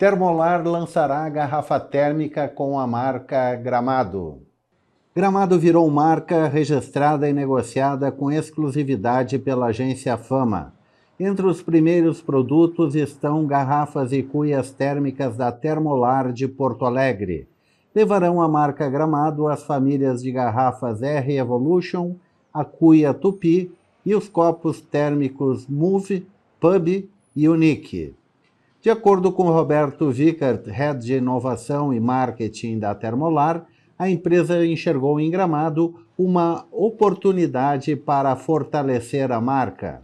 Termolar lançará garrafa térmica com a marca Gramado. Gramado virou marca registrada e negociada com exclusividade pela agência Fama. Entre os primeiros produtos estão garrafas e cuias térmicas da Termolar de Porto Alegre. Levarão a marca Gramado as famílias de garrafas R Evolution, a cuia Tupi e os copos térmicos Move, Pub e Unique. De acordo com Roberto Vickert, Head de Inovação e Marketing da Termolar, a empresa enxergou em Gramado uma oportunidade para fortalecer a marca.